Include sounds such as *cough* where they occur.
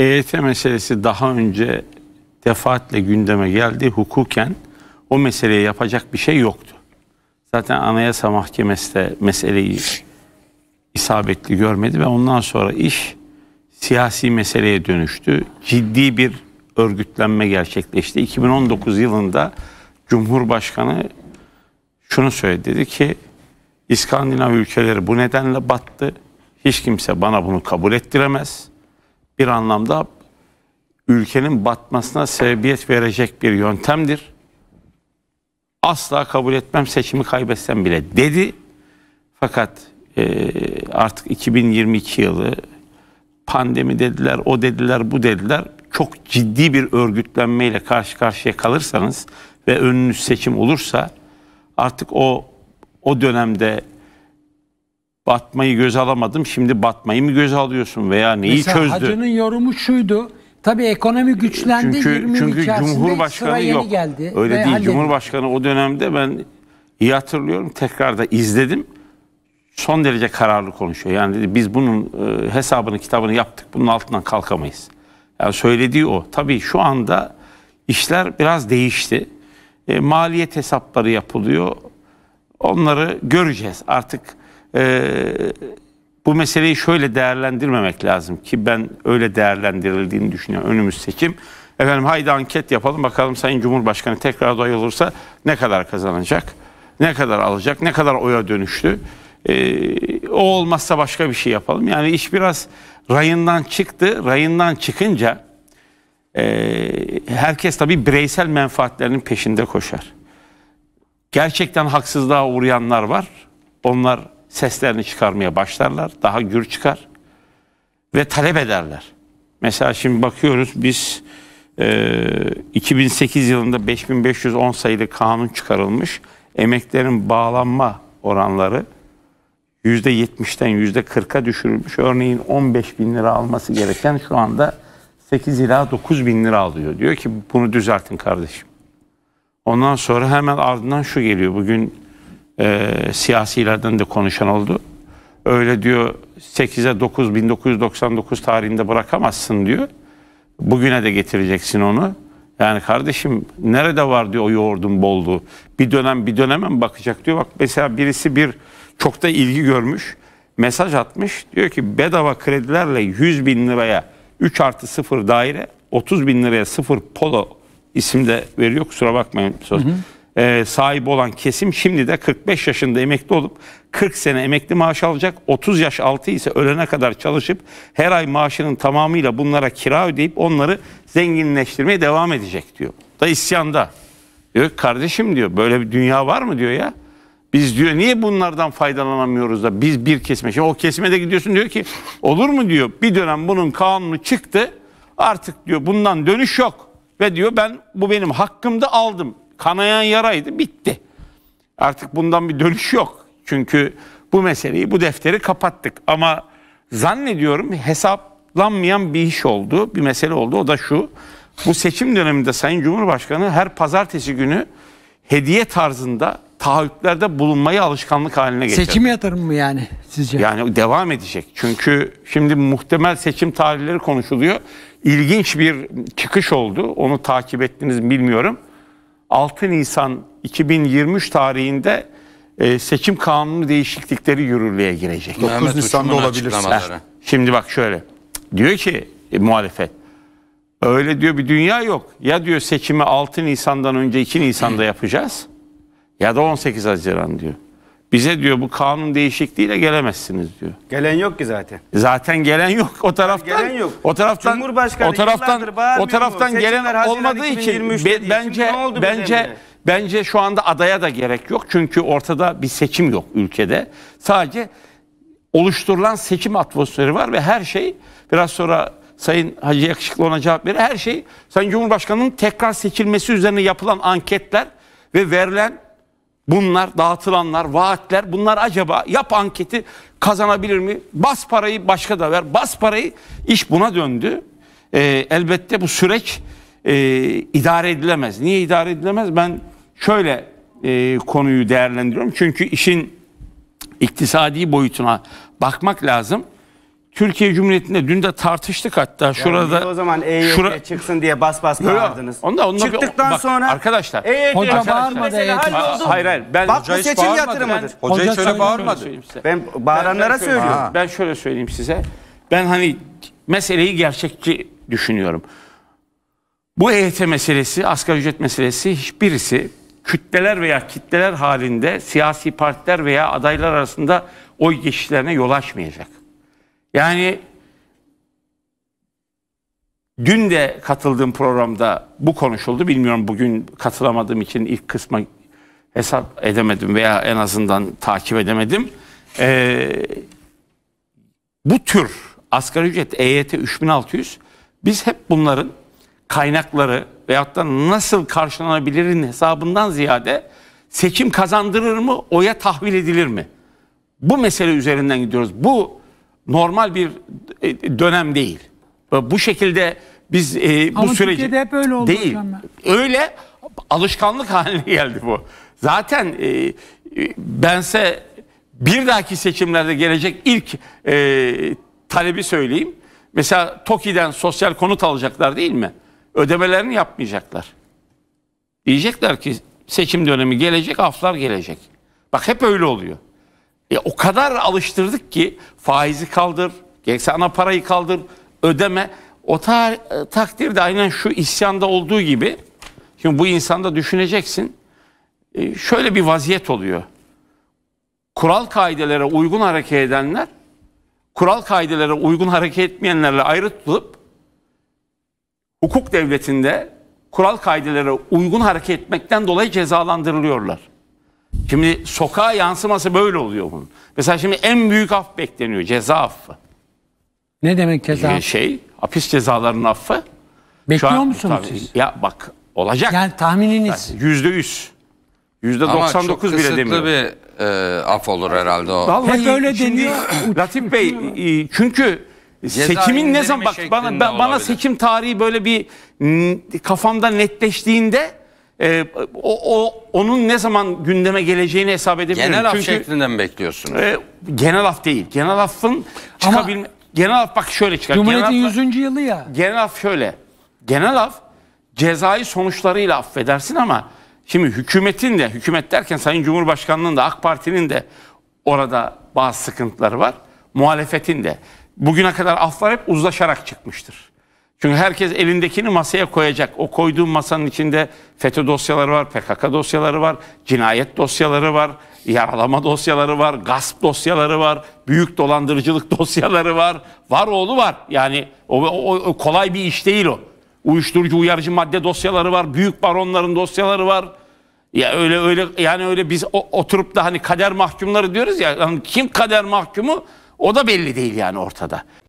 EYT meselesi daha önce defaatle gündeme geldi. Hukuken o meseleyi yapacak bir şey yoktu. Zaten Anayasa Mahkemesi de meseleyi isabetli görmedi ve ondan sonra iş siyasi meseleye dönüştü. Ciddi bir örgütlenme gerçekleşti. 2019 yılında Cumhurbaşkanı şunu söyledi dedi ki İskandinav ülkeleri bu nedenle battı. Hiç kimse bana bunu kabul ettiremez bir anlamda ülkenin batmasına sebebiyet verecek bir yöntemdir. Asla kabul etmem seçimi kaybetsem bile dedi. Fakat e, artık 2022 yılı pandemi dediler, o dediler, bu dediler. Çok ciddi bir örgütlenmeyle karşı karşıya kalırsanız ve önünüz seçim olursa artık o o dönemde batmayı göz alamadım. Şimdi batmayı mı göz alıyorsun veya neyi Mesela çözdü? Hacı'nın yorumu şuydu. Tabii ekonomi güçlendi. Çünkü, 20 çünkü Cumhurbaşkanı yok. Geldi Öyle değil. Halledildi. Cumhurbaşkanı o dönemde ben iyi hatırlıyorum. Tekrar da izledim. Son derece kararlı konuşuyor. Yani dedi biz bunun e, hesabını kitabını yaptık. Bunun altından kalkamayız. Yani söylediği o. Tabii şu anda işler biraz değişti. E, maliyet hesapları yapılıyor. Onları göreceğiz. Artık e, bu meseleyi şöyle değerlendirmemek lazım ki ben öyle değerlendirildiğini düşünüyorum. Önümüz seçim. Efendim haydi anket yapalım bakalım Sayın Cumhurbaşkanı tekrar aday olursa ne kadar kazanacak? Ne kadar alacak? Ne kadar oya dönüştü? Ee, o olmazsa başka bir şey yapalım. Yani iş biraz rayından çıktı. Rayından çıkınca e, herkes tabii bireysel menfaatlerinin peşinde koşar. Gerçekten haksızlığa uğrayanlar var. Onlar seslerini çıkarmaya başlarlar. Daha gür çıkar ve talep ederler. Mesela şimdi bakıyoruz biz e, 2008 yılında 5510 sayılı kanun çıkarılmış. Emeklerin bağlanma oranları %70'den %40'a düşürülmüş. Örneğin 15 bin lira alması gereken şu anda 8 ila 9 bin lira alıyor. Diyor ki bunu düzeltin kardeşim. Ondan sonra hemen ardından şu geliyor. Bugün e, siyasilerden de konuşan oldu. Öyle diyor 8'e 9 1999 tarihinde bırakamazsın diyor. Bugüne de getireceksin onu. Yani kardeşim nerede var diyor o yoğurdun bolluğu. Bir dönem bir döneme mi bakacak diyor. Bak mesela birisi bir çok da ilgi görmüş. Mesaj atmış. Diyor ki bedava kredilerle 100 bin liraya 3 artı 0 daire 30 bin liraya 0 polo isimde veriyor. Kusura bakmayın. Hı hı e, sahibi olan kesim şimdi de 45 yaşında emekli olup 40 sene emekli maaşı alacak. 30 yaş altı ise ölene kadar çalışıp her ay maaşının tamamıyla bunlara kira ödeyip onları zenginleştirmeye devam edecek diyor. Da isyanda. Diyor kardeşim diyor böyle bir dünya var mı diyor ya. Biz diyor niye bunlardan faydalanamıyoruz da biz bir kesme. Şimdi o kesmede gidiyorsun diyor ki olur mu diyor bir dönem bunun kanunu çıktı artık diyor bundan dönüş yok. Ve diyor ben bu benim hakkımda aldım. Kanayan yaraydı, bitti. Artık bundan bir dönüş yok. Çünkü bu meseleyi, bu defteri kapattık. Ama zannediyorum hesaplanmayan bir iş oldu, bir mesele oldu. O da şu, bu seçim döneminde Sayın Cumhurbaşkanı her pazartesi günü hediye tarzında taahhütlerde bulunmayı alışkanlık haline getirdi. Seçim yatırım mı yani sizce? Yani devam edecek. Çünkü şimdi muhtemel seçim tarihleri konuşuluyor. İlginç bir çıkış oldu. Onu takip ettiniz mi bilmiyorum. 6 Nisan 2023 tarihinde e, seçim kanunu değişiklikleri yürürlüğe girecek. 9 Nisan'da olabilir. Şimdi bak şöyle. Diyor ki e, muhalefet. Öyle diyor bir dünya yok. Ya diyor seçimi 6 Nisan'dan önce 2 Nisan'da yapacağız. Ya da 18 Haziran diyor. Bize diyor bu kanun değişikliğiyle gelemezsiniz diyor. Gelen yok ki zaten. Zaten gelen yok o taraftan. Gelen yok. O taraftan Cumhurbaşkanı o taraftan o taraftan gelen olmadığı için be, bence bence bence şu anda adaya da gerek yok. Çünkü ortada bir seçim yok ülkede. Sadece oluşturulan seçim atmosferi var ve her şey biraz sonra Sayın Hacı Yakışıklı ona cevap verir. Her şey Sayın Cumhurbaşkanı'nın tekrar seçilmesi üzerine yapılan anketler ve verilen Bunlar dağıtılanlar, vaatler bunlar acaba yap anketi kazanabilir mi? Bas parayı başka da ver. Bas parayı iş buna döndü. Ee, elbette bu süreç e, idare edilemez. Niye idare edilemez? Ben şöyle e, konuyu değerlendiriyorum. Çünkü işin iktisadi boyutuna bakmak lazım. Türkiye Cumhuriyeti'nde dün de tartıştık hatta yani şurada. O zaman EYT şura... çıksın diye bas bas bağırdınız. Onda, onda Çıktıktan bir, bak, sonra arkadaşlar. EYT hoca arkadaşlar, bağırmadı e Hayır hayır. Ben bak bu seçim yatırımıdır. Ben, hocayı şöyle bağırmadı. Ben bağıranlara ben, ben söylüyorum. Ha. Ben şöyle söyleyeyim size. Ben hani meseleyi gerçekçi düşünüyorum. Bu EYT meselesi, asgari ücret meselesi hiçbirisi kütleler veya kitleler halinde siyasi partiler veya adaylar arasında oy geçişlerine yol açmayacak. Yani dün de katıldığım programda bu konuşuldu. Bilmiyorum bugün katılamadığım için ilk kısma hesap edemedim veya en azından takip edemedim. Ee, bu tür asgari ücret EYT 3600 biz hep bunların kaynakları veyahut da nasıl karşılanabilirin hesabından ziyade seçim kazandırır mı, oya tahvil edilir mi? Bu mesele üzerinden gidiyoruz. Bu normal bir e, dönem değil. Bu şekilde biz e, bu Ama süreci Türkiye'de hep öyle oldu değil. Hocam ben. Öyle alışkanlık *laughs* haline geldi bu. Zaten e, bense bir dahaki seçimlerde gelecek ilk e, talebi söyleyeyim. Mesela TOKİ'den sosyal konut alacaklar değil mi? Ödemelerini yapmayacaklar. Diyecekler ki seçim dönemi gelecek, aflar gelecek. Bak hep öyle oluyor. E, o kadar alıştırdık ki faizi kaldır, gerekse ana parayı kaldır, ödeme. O ta e, takdirde aynen şu isyanda olduğu gibi şimdi bu insanda düşüneceksin. E, şöyle bir vaziyet oluyor. Kural kaidelere uygun hareket edenler kural kaidelere uygun hareket etmeyenlerle ayrı tutulup hukuk devletinde kural kaidelere uygun hareket etmekten dolayı cezalandırılıyorlar. Şimdi sokağa yansıması böyle oluyor bunun. Mesela şimdi en büyük af bekleniyor ceza affı. Ne demek ceza? Ee, şey hapis cezalarının affı. Bekliyor an, musunuz tabii, siz? Ya bak olacak. Yani tahmininiz. Yüzde yüz. Yüzde doksan dokuz bile demiyor. bir e, af olur herhalde o. Vallahi Hep öyle deniyor. *laughs* Latif Bey e, çünkü Ceza seçimin ne zaman bak bana bana seçim tarihi böyle bir kafamda netleştiğinde e, o, o onun ne zaman gündeme geleceğini hesap edemiyorum. Genel af Çünkü, şeklinden bekliyorsunuz. E, ee, genel af değil. Genel afın çıkabilme... genel af bak şöyle çıkar. Cumhuriyetin genel 100. yılı ya. Genel af şöyle. Genel af cezai sonuçlarıyla affedersin ama şimdi hükümetin de hükümet derken Sayın Cumhurbaşkanı'nın da AK Parti'nin de orada bazı sıkıntıları var. Muhalefetin de. Bugüne kadar aflar hep uzlaşarak çıkmıştır. Çünkü herkes elindekini masaya koyacak. O koyduğum masanın içinde FETÖ dosyaları var, PKK dosyaları var, cinayet dosyaları var, yaralama dosyaları var, gasp dosyaları var, büyük dolandırıcılık *laughs* dosyaları var. Var oğlu var. Yani o, o, o kolay bir iş değil o. Uyuşturucu uyarıcı madde dosyaları var, büyük baronların dosyaları var. Ya öyle öyle yani öyle biz o, oturup da hani kader mahkumları diyoruz ya. Yani kim kader mahkumu? O da belli değil yani ortada.